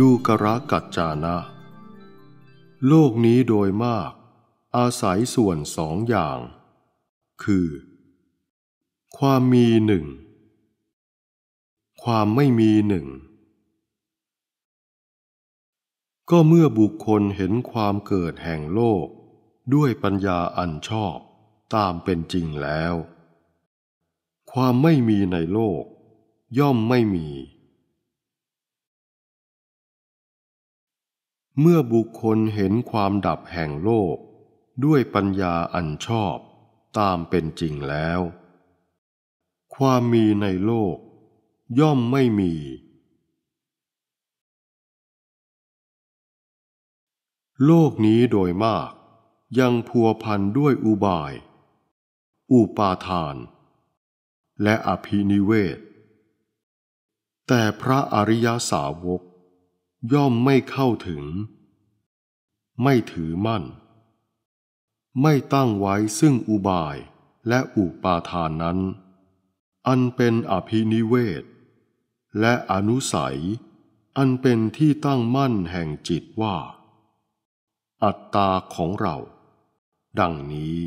ดูกระกัจจานะ โลกนี้โดยมาก อาศัยส่วนสองอย่าง คือ ความมีหนึ่ง ความไม่มีหนึ่ง ก็เมื่อบุคคลเห็นความเกิดแห่งโลก ด้วยปัญญาอันชอบตามเป็นจริงแล้ว ความไม่มีในโลก ย่อมไม่มีเมื่อบุคคลเห็นความดับแห่งโลกด้วยปัญญาอันชอบตามเป็นจริงแล้ว ความมีในโลก ย่อมไม่มี โลกนี้โดยมาก ยังพัวพันด้วยอุบาย อุปาทาน และอภินิเวศ แต่พระอริยสาวกย่อมไม่เข้าถึง ไม่ถือมั่น ไม่ตั้งไว้ซึ่งอุบายและอุปาทานนั้น อันเป็นอภินิเวศ และอนุสัย อันเป็นที่ตั้งมั่นแห่งจิตว่า อัตตาของเรา ดังนี้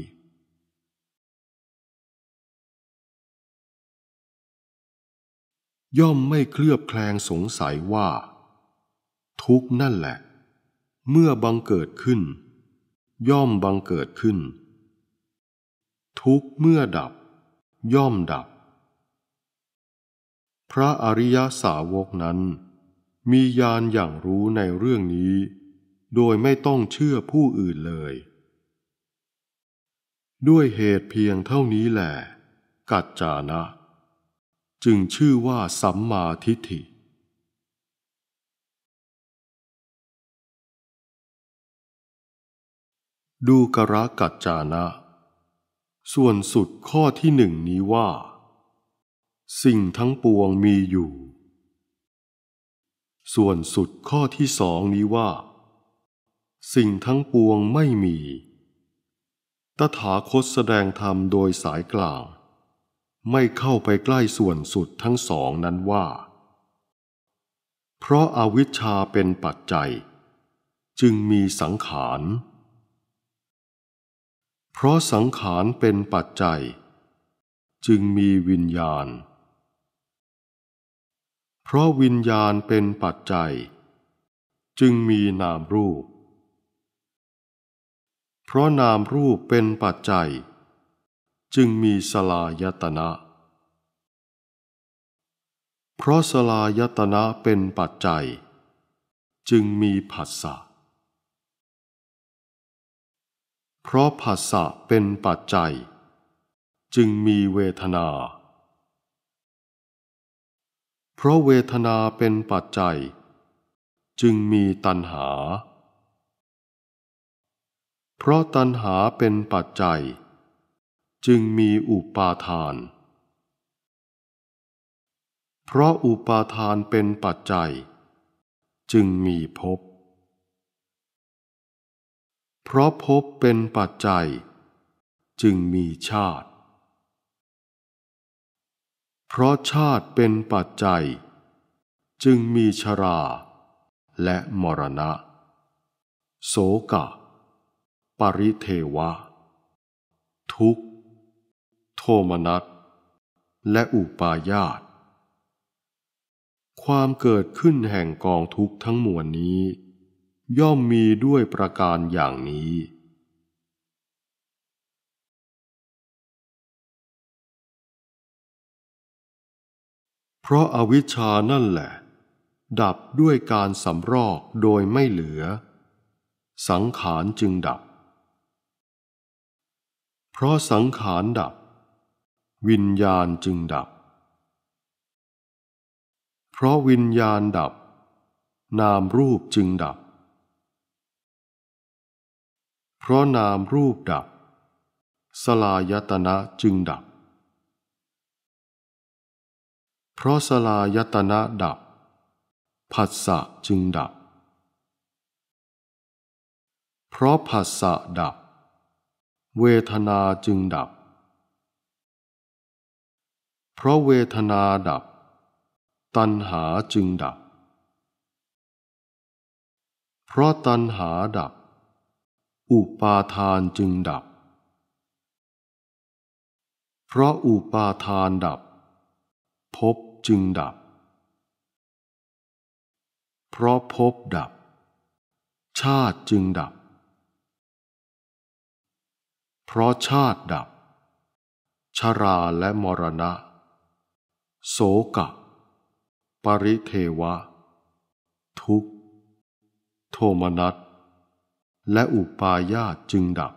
ย่อมไม่เคลือบแคลงสงสัยว่าทุกนั่นแหละ เมื่อบังเกิดขึ้น ย่อมบังเกิดขึ้น ทุกเมื่อดับ ย่อมดับ พระอริยสาวกนั้น มีญาณอย่างรู้ในเรื่องนี้ โดยไม่ต้องเชื่อผู้อื่นเลย ด้วยเหตุเพียงเท่านี้แหละกัจจานะ จึงชื่อว่าสัมมาทิฏฐิดูกระกัจจานะ ส่วนสุดข้อที่หนึ่งนี้ว่า สิ่งทั้งปวงมีอยู่ ส่วนสุดข้อที่สองนี้ว่า สิ่งทั้งปวงไม่มี ตถาคตแสดงธรรมโดยสายกลางไม่เข้าไปใกล้ส่วนสุดทั้งสองนั้นว่า เพราะอาวิชชาเป็นปัจจัย จึงมีสังขารเพราะสังขารเป็นปัจจัย จึงมีวิญญาณ เพราะวิญญาณเป็นปัจจัย จึงมีนามรูป เพราะนามรูปเป็นปัจจัย จึงมีสลายตนะ เพราะสลายตนะเป็นปัจจัย จึงมีผัสสะเพราะภาษะเป็นปัจจัย จึงมีเวทนา เพราะเวทนาเป็นปัจจัย จึงมีตัณหา เพราะตัณหาเป็นปัจจัย จึงมีอุปาทาน เพราะอุปาทานเป็นปัจจัย จึงมีภพเพราะพบเป็นปัจจัย จึงมีชาติ เพราะชาติเป็นปัจจัย จึงมีชรา และมรณะ โสกะ ปริเทวะ ทุกโทมนัสและอุปาญาตความเกิดขึ้นแห่งกองทุกข์ทั้งมวลนี้ย่อมมีด้วยประการอย่างนี้ เพราะอาวิชชานั่นแหละ ดับด้วยการสำรอกโดยไม่เหลือ สังขารจึงดับ เพราะสังขารดับ วิญญาณจึงดับ เพราะวิญญาณดับ นามรูปจึงดับเพราะนามรูปดับ สลายตนะจึงดับ เพราะสลายตนะดับ ผัสสะจึงดับ เพราะผัสสะดับ เวทนาจึงดับ เพราะเวทนาดับ ตัณหาจึงดับ เพราะตัณหาดับอุปาทานจึงดับ เพราะอุปาทานดับ พบจึงดับ เพราะพบดับ ชาติจึงดับ เพราะชาติดับ ชราและมรณะ โสกะ ปริเทวะ ทุกโทมนัสและอุปายาตจึงดับ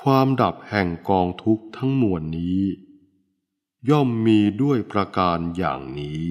ความดับแห่งกองทุกข์ทั้งมวลนี้ ย่อมมีด้วยประการอย่างนี้